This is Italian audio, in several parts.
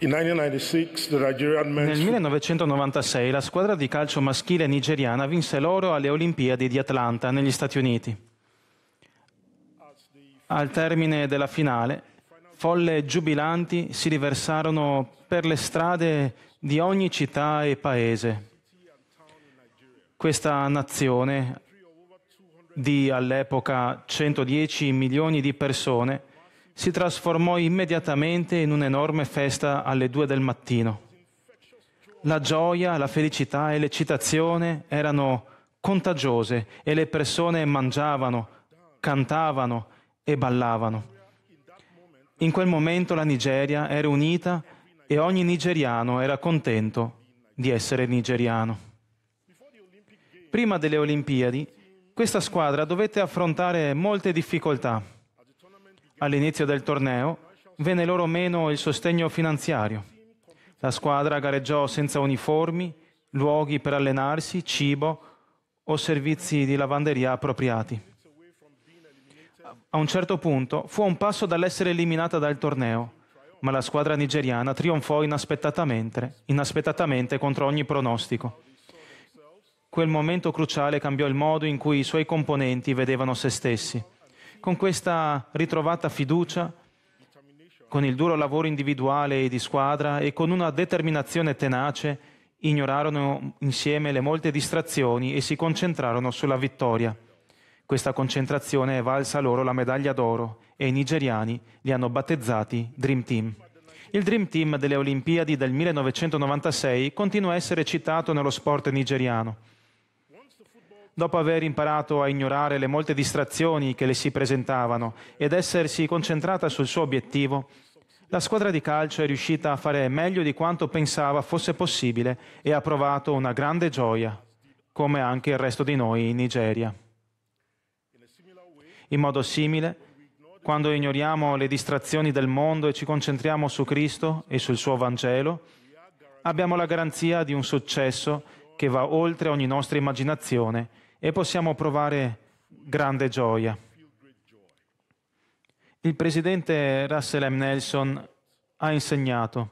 Nel 1996 la squadra di calcio maschile nigeriana vinse l'oro alle Olimpiadi di Atlanta negli Stati Uniti. Al termine della finale, folle giubilanti si riversarono per le strade di ogni città e paese. Questa nazione di all'epoca 110 milioni di persone si trasformò immediatamente in un'enorme festa alle due del mattino. La gioia, la felicità e l'eccitazione erano contagiose e le persone mangiavano, cantavano e ballavano. In quel momento la Nigeria era unita e ogni nigeriano era contento di essere nigeriano. Prima delle Olimpiadi, questa squadra dovette affrontare molte difficoltà All'inizio del torneo venne loro meno il sostegno finanziario. La squadra gareggiò senza uniformi, luoghi per allenarsi, cibo o servizi di lavanderia appropriati. A un certo punto fu a un passo dall'essere eliminata dal torneo, ma la squadra nigeriana trionfò inaspettatamente, inaspettatamente contro ogni pronostico. Quel momento cruciale cambiò il modo in cui i suoi componenti vedevano se stessi con questa ritrovata fiducia, con il duro lavoro individuale e di squadra e con una determinazione tenace, ignorarono insieme le molte distrazioni e si concentrarono sulla vittoria. Questa concentrazione è valsa loro la medaglia d'oro e i nigeriani li hanno battezzati Dream Team. Il Dream Team delle Olimpiadi del 1996 continua a essere citato nello sport nigeriano dopo aver imparato a ignorare le molte distrazioni che le si presentavano ed essersi concentrata sul suo obiettivo, la squadra di calcio è riuscita a fare meglio di quanto pensava fosse possibile e ha provato una grande gioia, come anche il resto di noi in Nigeria. In modo simile, quando ignoriamo le distrazioni del mondo e ci concentriamo su Cristo e sul suo Vangelo, abbiamo la garanzia di un successo che va oltre ogni nostra immaginazione e possiamo provare grande gioia. Il presidente Russell M. Nelson ha insegnato,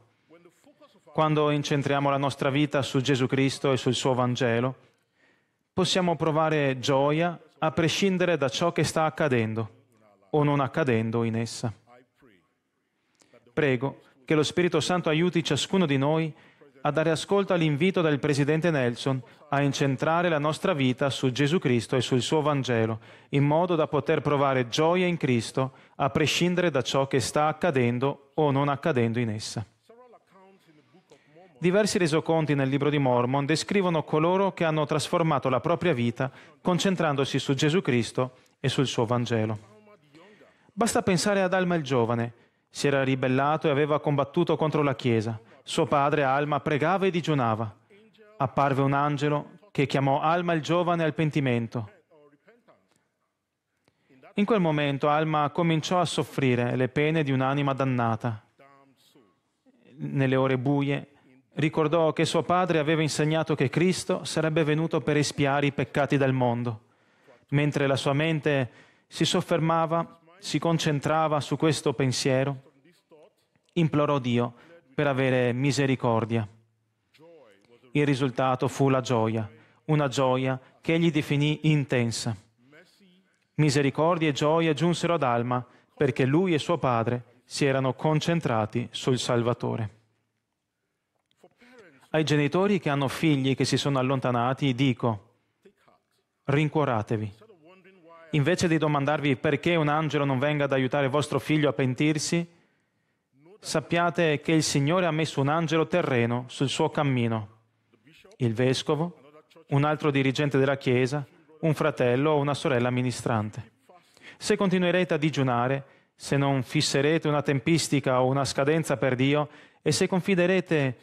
quando incentriamo la nostra vita su Gesù Cristo e sul suo Vangelo, possiamo provare gioia a prescindere da ciò che sta accadendo o non accadendo in essa. Prego che lo Spirito Santo aiuti ciascuno di noi a dare ascolto all'invito del Presidente Nelson a incentrare la nostra vita su Gesù Cristo e sul suo Vangelo, in modo da poter provare gioia in Cristo, a prescindere da ciò che sta accadendo o non accadendo in essa. Diversi resoconti nel libro di Mormon descrivono coloro che hanno trasformato la propria vita concentrandosi su Gesù Cristo e sul suo Vangelo. Basta pensare ad Alma il giovane, si era ribellato e aveva combattuto contro la Chiesa, suo padre Alma pregava e digiunava. Apparve un angelo che chiamò Alma il giovane al pentimento. In quel momento Alma cominciò a soffrire le pene di un'anima dannata. Nelle ore buie ricordò che suo padre aveva insegnato che Cristo sarebbe venuto per espiare i peccati del mondo. Mentre la sua mente si soffermava, si concentrava su questo pensiero, implorò Dio per avere misericordia. Il risultato fu la gioia, una gioia che egli definì intensa. Misericordia e gioia giunsero ad Alma perché lui e suo padre si erano concentrati sul Salvatore. Ai genitori che hanno figli che si sono allontanati dico, rincuoratevi. Invece di domandarvi perché un angelo non venga ad aiutare vostro figlio a pentirsi, sappiate che il Signore ha messo un angelo terreno sul suo cammino. Il vescovo, un altro dirigente della Chiesa, un fratello o una sorella ministrante. Se continuerete a digiunare, se non fisserete una tempistica o una scadenza per Dio e se confiderete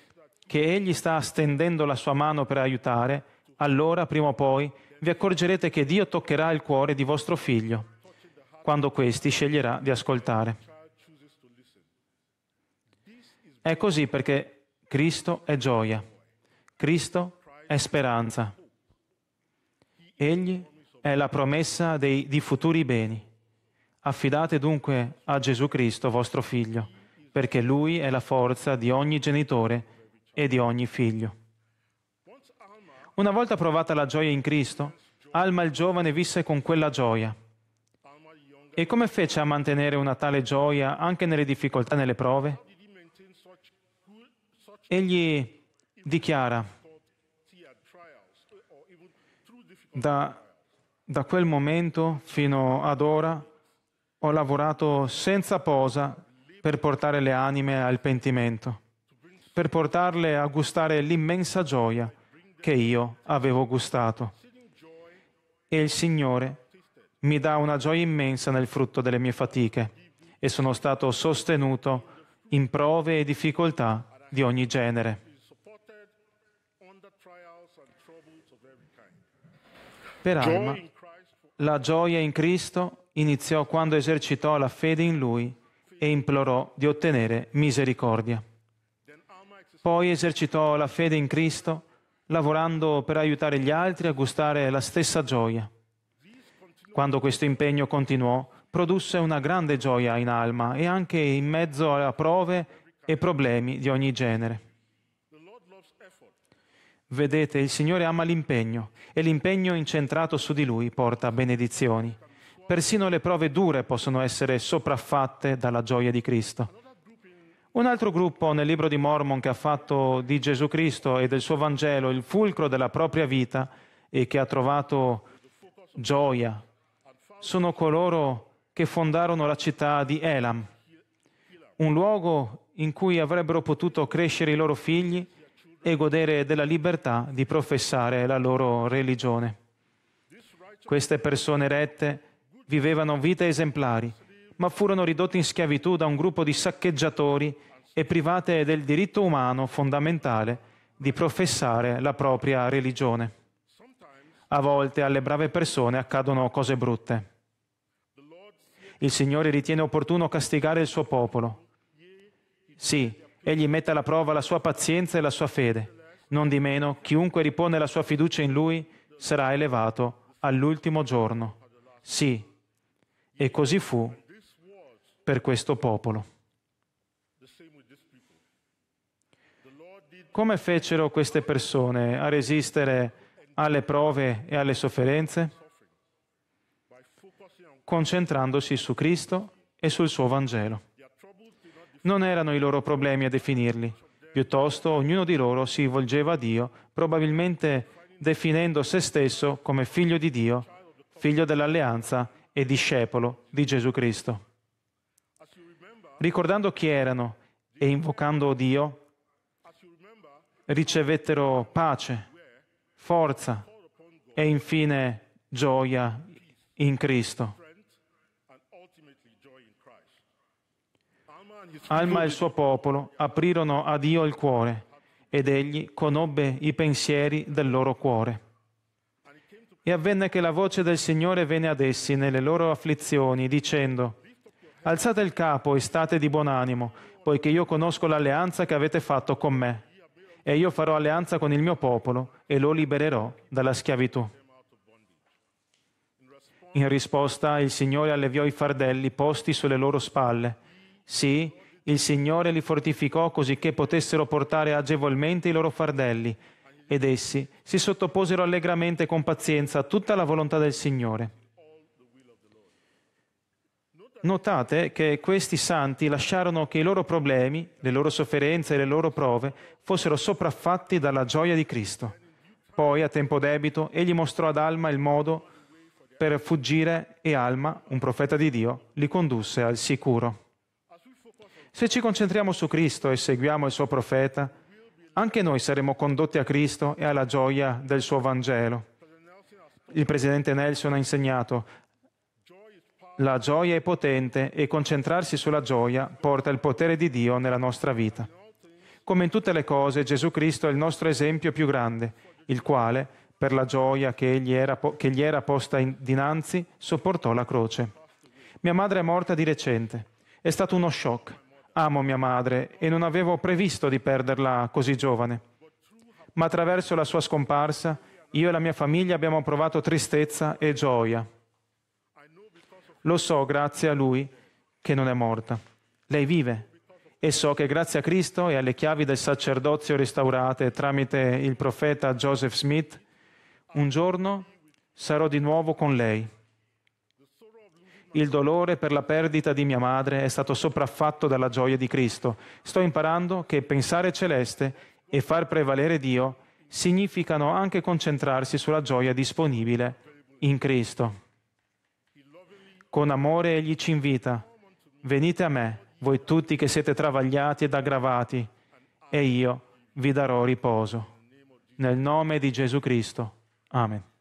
che Egli sta stendendo la sua mano per aiutare, allora prima o poi vi accorgerete che Dio toccherà il cuore di vostro figlio, quando questi sceglierà di ascoltare. È così perché Cristo è gioia, Cristo è speranza. Egli è la promessa dei, di futuri beni. Affidate dunque a Gesù Cristo, vostro Figlio, perché Lui è la forza di ogni genitore e di ogni figlio. Una volta provata la gioia in Cristo, Alma il giovane visse con quella gioia. E come fece a mantenere una tale gioia anche nelle difficoltà, nelle prove? egli dichiara, da, da quel momento fino ad ora ho lavorato senza posa per portare le anime al pentimento, per portarle a gustare l'immensa gioia che io avevo gustato. E il Signore mi dà una gioia immensa nel frutto delle mie fatiche e sono stato sostenuto in prove e difficoltà di ogni genere. Per Alma, la gioia in Cristo iniziò quando esercitò la fede in Lui e implorò di ottenere misericordia. Poi esercitò la fede in Cristo lavorando per aiutare gli altri a gustare la stessa gioia. Quando questo impegno continuò, produsse una grande gioia in Alma e anche in mezzo a prove e problemi di ogni genere. Vedete, il Signore ama l'impegno e l'impegno incentrato su di Lui porta benedizioni. Persino le prove dure possono essere sopraffatte dalla gioia di Cristo. Un altro gruppo nel libro di Mormon che ha fatto di Gesù Cristo e del suo Vangelo il fulcro della propria vita e che ha trovato gioia sono coloro che fondarono la città di Elam, un luogo in cui avrebbero potuto crescere i loro figli e godere della libertà di professare la loro religione. Queste persone rette vivevano vite esemplari, ma furono ridotte in schiavitù da un gruppo di saccheggiatori e private del diritto umano fondamentale di professare la propria religione. A volte alle brave persone accadono cose brutte. Il Signore ritiene opportuno castigare il suo popolo. Sì, egli mette alla prova la sua pazienza e la sua fede. Non di meno, chiunque ripone la sua fiducia in lui sarà elevato all'ultimo giorno. Sì, e così fu per questo popolo. Come fecero queste persone a resistere alle prove e alle sofferenze? Concentrandosi su Cristo e sul suo Vangelo non erano i loro problemi a definirli. Piuttosto ognuno di loro si volgeva a Dio, probabilmente definendo se stesso come figlio di Dio, figlio dell'alleanza e discepolo di Gesù Cristo. Ricordando chi erano e invocando Dio, ricevettero pace, forza e infine gioia in Cristo. Alma e il suo popolo aprirono a Dio il cuore ed egli conobbe i pensieri del loro cuore. E avvenne che la voce del Signore venne ad essi nelle loro afflizioni, dicendo, Alzate il capo e state di buon animo, poiché io conosco l'alleanza che avete fatto con me, e io farò alleanza con il mio popolo e lo libererò dalla schiavitù. In risposta il Signore alleviò i fardelli posti sulle loro spalle. Sì, il Signore li fortificò così che potessero portare agevolmente i loro fardelli, ed essi si sottoposero allegramente e con pazienza a tutta la volontà del Signore. Notate che questi santi lasciarono che i loro problemi, le loro sofferenze e le loro prove fossero sopraffatti dalla gioia di Cristo. Poi, a tempo debito, egli mostrò ad Alma il modo per fuggire e Alma, un profeta di Dio, li condusse al sicuro. Se ci concentriamo su Cristo e seguiamo il suo profeta, anche noi saremo condotti a Cristo e alla gioia del suo Vangelo. Il presidente Nelson ha insegnato, la gioia è potente e concentrarsi sulla gioia porta il potere di Dio nella nostra vita. Come in tutte le cose, Gesù Cristo è il nostro esempio più grande, il quale, per la gioia che gli era, che gli era posta in, dinanzi, sopportò la croce. Mia madre è morta di recente. È stato uno shock. Amo mia madre e non avevo previsto di perderla così giovane. Ma attraverso la sua scomparsa, io e la mia famiglia abbiamo provato tristezza e gioia. Lo so grazie a lui che non è morta. Lei vive e so che grazie a Cristo e alle chiavi del sacerdozio restaurate tramite il profeta Joseph Smith, un giorno sarò di nuovo con lei. Il dolore per la perdita di mia madre è stato sopraffatto dalla gioia di Cristo. Sto imparando che pensare celeste e far prevalere Dio significano anche concentrarsi sulla gioia disponibile in Cristo. Con amore Egli ci invita, venite a me, voi tutti che siete travagliati ed aggravati, e io vi darò riposo. Nel nome di Gesù Cristo. Amen.